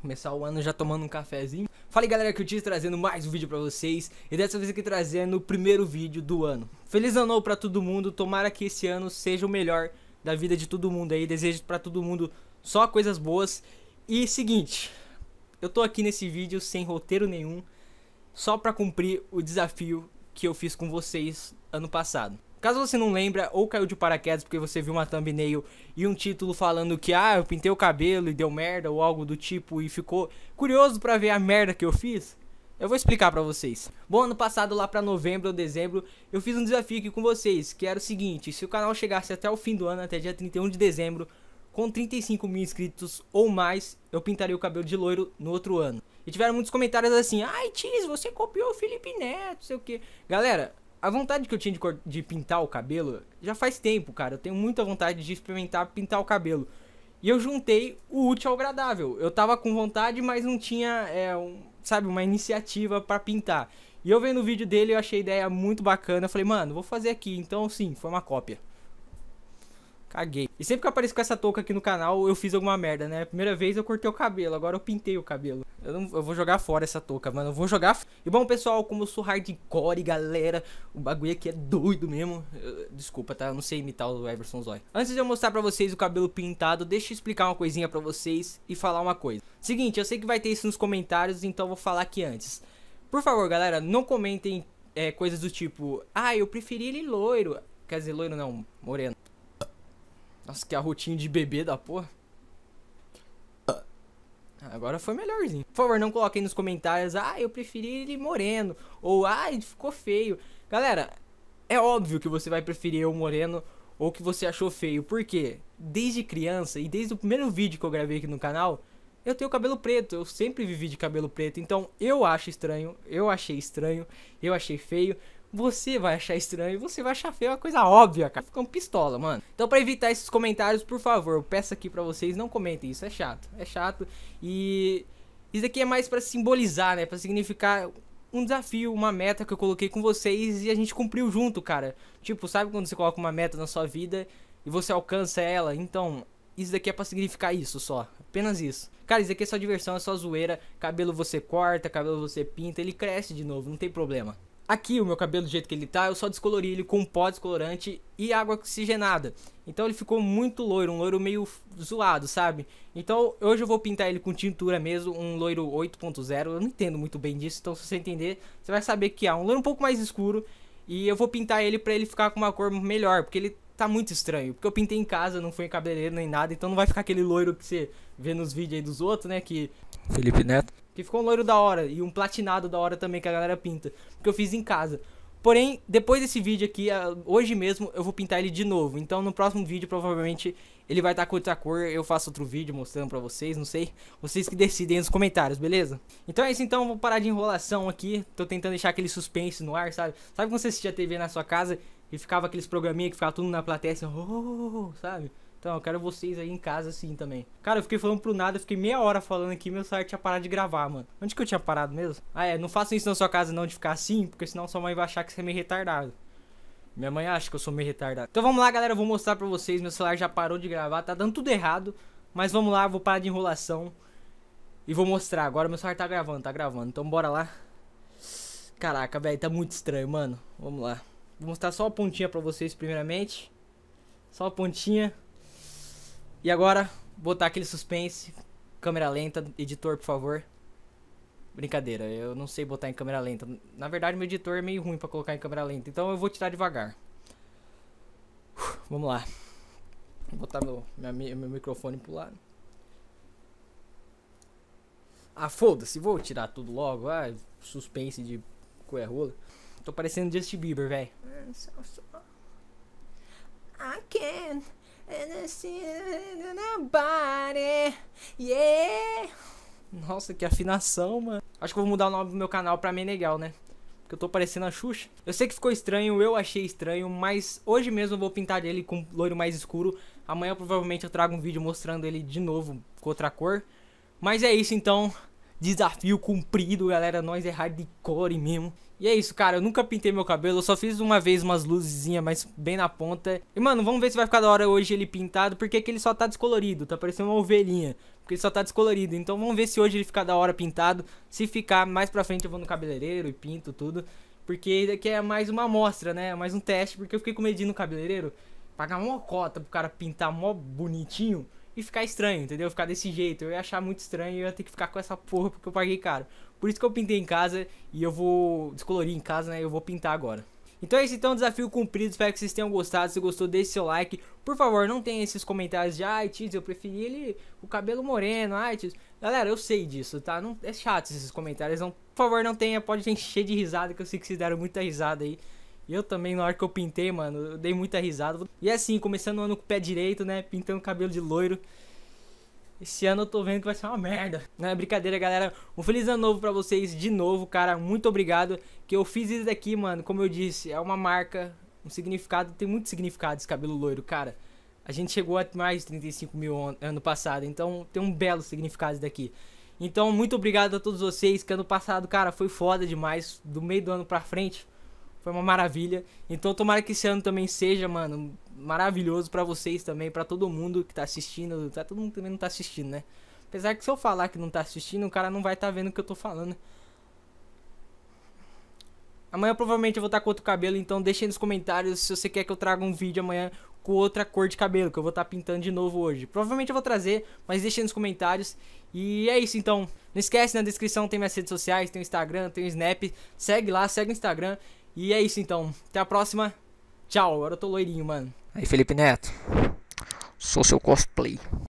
Começar o ano já tomando um cafezinho. Fala aí galera, que eu tive trazendo mais um vídeo pra vocês e dessa vez aqui trazendo o primeiro vídeo do ano. Feliz ano novo pra todo mundo, tomara que esse ano seja o melhor da vida de todo mundo aí. Desejo pra todo mundo só coisas boas. E seguinte, eu tô aqui nesse vídeo sem roteiro nenhum, só pra cumprir o desafio que eu fiz com vocês ano passado. Caso você não lembra ou caiu de paraquedas porque você viu uma thumbnail e um título falando que ah, eu pintei o cabelo e deu merda ou algo do tipo e ficou curioso para ver a merda que eu fiz, eu vou explicar para vocês. Bom, ano passado lá para novembro ou dezembro, eu fiz um desafio aqui com vocês, que era o seguinte, se o canal chegasse até o fim do ano, até dia 31 de dezembro, com 35 mil inscritos ou mais, eu pintaria o cabelo de loiro no outro ano. E tiveram muitos comentários assim, ai Tiz, você copiou o Felipe Neto, sei o que. Galera, a vontade que eu tinha de, de, pintar o cabelo já faz tempo, cara. Eu tenho muita vontade de experimentar pintar o cabelo. E eu juntei o útil ao agradável. Eu tava com vontade, mas não tinha, é, um, sabe, uma iniciativa para pintar. E eu vendo o vídeo dele, eu achei a ideia muito bacana. Eu falei, mano, vou fazer aqui. Então, sim, foi uma cópia. Caguei. E sempre que eu apareço com essa touca aqui no canal, eu fiz alguma merda, né? Primeira vez eu cortei o cabelo, agora eu pintei o cabelo. Eu, não, eu vou jogar fora essa touca, mano. Eu vou jogar... E bom, pessoal, como eu sou hardcore, galera, o bagulho aqui é doido mesmo. Eu, desculpa, tá? Eu não sei imitar o Everson Zoy. Antes de eu mostrar pra vocês o cabelo pintado, deixa eu explicar uma coisinha pra vocês e falar uma coisa. Seguinte, eu sei que vai ter isso nos comentários, então eu vou falar aqui antes. Por favor, galera, não comentem é, coisas do tipo... Ah, eu preferi ele loiro. Quer dizer, loiro não, moreno. Nossa, que arrotinho de bebê da porra. Ah, agora foi melhorzinho. Por favor, não coloquem nos comentários, ah, eu preferi ele moreno. Ou, ah, ele ficou feio. Galera, é óbvio que você vai preferir o moreno ou que você achou feio. Por quê? Desde criança e desde o primeiro vídeo que eu gravei aqui no canal, eu tenho cabelo preto, eu sempre vivi de cabelo preto, então eu acho estranho, eu achei estranho, eu achei feio. Você vai achar estranho, você vai achar feio, é uma coisa óbvia, cara. uma pistola, mano. Então, para evitar esses comentários, por favor, eu peço aqui para vocês não comentem isso, é chato, é chato. E isso aqui é mais para simbolizar, né, para significar um desafio, uma meta que eu coloquei com vocês e a gente cumpriu junto, cara. Tipo, sabe quando você coloca uma meta na sua vida e você alcança ela? Então, isso daqui é pra significar isso só. Apenas isso. Cara, isso daqui é só diversão, é só zoeira. Cabelo você corta, cabelo você pinta, ele cresce de novo, não tem problema. Aqui o meu cabelo do jeito que ele tá, eu só descolori ele com pó descolorante e água oxigenada. Então ele ficou muito loiro, um loiro meio zoado, sabe? Então hoje eu vou pintar ele com tintura mesmo, um loiro 8.0. Eu não entendo muito bem disso, então se você entender, você vai saber que é um loiro um pouco mais escuro. E eu vou pintar ele pra ele ficar com uma cor melhor, porque ele tá muito estranho. Porque eu pintei em casa, não fui em cabeleireiro nem nada, então não vai ficar aquele loiro que você vê nos vídeos aí dos outros, né? Que. Felipe Neto. Que ficou um loiro da hora e um platinado da hora também que a galera pinta. Porque eu fiz em casa. Porém, depois desse vídeo aqui, hoje mesmo, eu vou pintar ele de novo. Então, no próximo vídeo, provavelmente, ele vai estar tá com outra cor. Eu faço outro vídeo mostrando pra vocês, não sei. Vocês que decidem nos comentários, beleza? Então é isso, então. Vou parar de enrolação aqui. Tô tentando deixar aquele suspense no ar, sabe? Sabe quando você assiste a TV na sua casa e ficava aqueles programinha que ficava tudo na plateia assim, oh, oh, oh, oh, sabe? Então, eu quero vocês aí em casa assim também. Cara, eu fiquei falando pro nada, eu fiquei meia hora falando aqui, meu celular tinha parado de gravar, mano. Onde que eu tinha parado mesmo? Ah, é, não façam isso na sua casa não, de ficar assim, porque senão sua mãe vai achar que você é meio retardado. Minha mãe acha que eu sou meio retardado. Então vamos lá, galera, eu vou mostrar pra vocês, meu celular já parou de gravar, tá dando tudo errado. Mas vamos lá, vou parar de enrolação e vou mostrar. Agora meu celular tá gravando, tá gravando, então bora lá. Caraca, velho, tá muito estranho, mano. Vamos lá. Vou mostrar só a pontinha pra vocês primeiramente. Só a pontinha. E agora, botar aquele suspense. Câmera lenta, editor, por favor. Brincadeira, eu não sei botar em câmera lenta. Na verdade, meu editor é meio ruim pra colocar em câmera lenta. Então eu vou tirar devagar. Uf, vamos lá. Vou botar meu, meu microfone pro lado. Ah, foda-se, vou tirar tudo logo. Ah, suspense de coerrola. Tô parecendo Justin Bieber, velho. I can't see nobody. Yeah. Nossa, que afinação, mano. Acho que eu vou mudar o nome do meu canal pra Menegal, né? Porque eu tô parecendo a Xuxa. Eu sei que ficou estranho, eu achei estranho, mas hoje mesmo eu vou pintar ele com loiro mais escuro. Amanhã provavelmente eu trago um vídeo mostrando ele de novo com outra cor. Mas é isso então. Desafio cumprido, galera. Nós é hardcore mesmo. E é isso, cara. Eu nunca pintei meu cabelo. Eu só fiz uma vez umas luzinhas, mas bem na ponta. E, mano, vamos ver se vai ficar da hora hoje ele pintado. Porque aqui ele só tá descolorido. Tá parecendo uma ovelhinha. Porque ele só tá descolorido. Então vamos ver se hoje ele fica da hora pintado. Se ficar, mais pra frente eu vou no cabeleireiro e pinto tudo. Porque daqui é mais uma amostra, né? Mais um teste. Porque eu fiquei com medinho no cabeleireiro. Pagar uma cota pro cara pintar mó bonitinho e ficar estranho, entendeu? Ficar desse jeito. Eu ia achar muito estranho e eu ia ter que ficar com essa porra porque eu paguei caro. Por isso que eu pintei em casa e eu vou descolorir em casa, né? Eu vou pintar agora. Então é isso, então, desafio cumprido, espero que vocês tenham gostado, se gostou deixe seu like, por favor, não tenha esses comentários de, ai, ah, Tiz, eu preferi ele, o cabelo moreno, ai, ah, Tiz, galera, eu sei disso, tá, não, é chato esses comentários, não, por favor, não tenha, pode encher de risada, que eu sei que vocês deram muita risada aí, eu também, na hora que eu pintei, mano, eu dei muita risada. E é assim, começando o ano com o pé direito, né? Pintando o cabelo de loiro. Esse ano eu tô vendo que vai ser uma merda. Não é brincadeira, galera. Um feliz ano novo pra vocês de novo, cara. Muito obrigado. Que eu fiz isso daqui, mano. Como eu disse, é uma marca, um significado. Tem muito significado esse cabelo loiro, cara. A gente chegou a mais de 35 mil ano passado. Então tem um belo significado isso daqui. Então, muito obrigado a todos vocês. Que ano passado, cara, foi foda demais. Do meio do ano pra frente foi uma maravilha. Então tomara que esse ano também seja, mano, maravilhoso para vocês também, para todo mundo que tá assistindo. Tá, todo mundo também não tá assistindo, né? Apesar que se eu falar que não tá assistindo, o cara não vai tá vendo o que eu tô falando. Amanhã provavelmente eu vou estar tá com outro cabelo, então deixa aí nos comentários se você quer que eu traga um vídeo amanhã com outra cor de cabelo, que eu vou estar tá pintando de novo hoje. Provavelmente eu vou trazer, mas deixa aí nos comentários. E é isso então. Não esquece, na descrição tem minhas redes sociais, tem o Instagram, tem o Snap. Segue lá, segue o Instagram. E é isso então. Até a próxima. Tchau. Agora eu tô loirinho, mano. Aí, Felipe Neto. Sou seu cosplay.